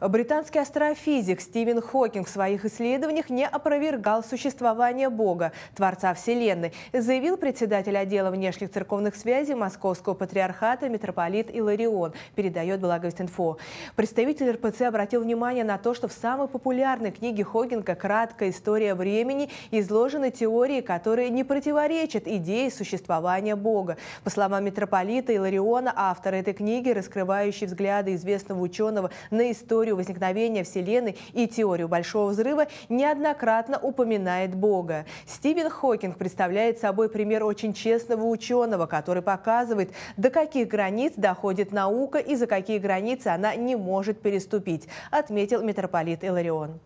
Британский астрофизик Стивен Хокинг в своих исследованиях не опровергал существование Бога, Творца Вселенной, заявил председатель отдела внешних церковных связей Московского патриархата митрополит Иларион, передает Благовестинфо. Представитель РПЦ обратил внимание на то, что в самой популярной книге Хокинга «Краткая история времени» изложены теории, которые не противоречат идее существования Бога. По словам митрополита Илариона, автор этой книги, раскрывающий взгляды известного ученого на историю теорию возникновения Вселенной и теорию Большого Взрыва, неоднократно упоминает Бога. Стивен Хокинг представляет собой пример очень честного ученого, который показывает, до каких границ доходит наука и за какие границы она не может переступить, отметил митрополит Иларион.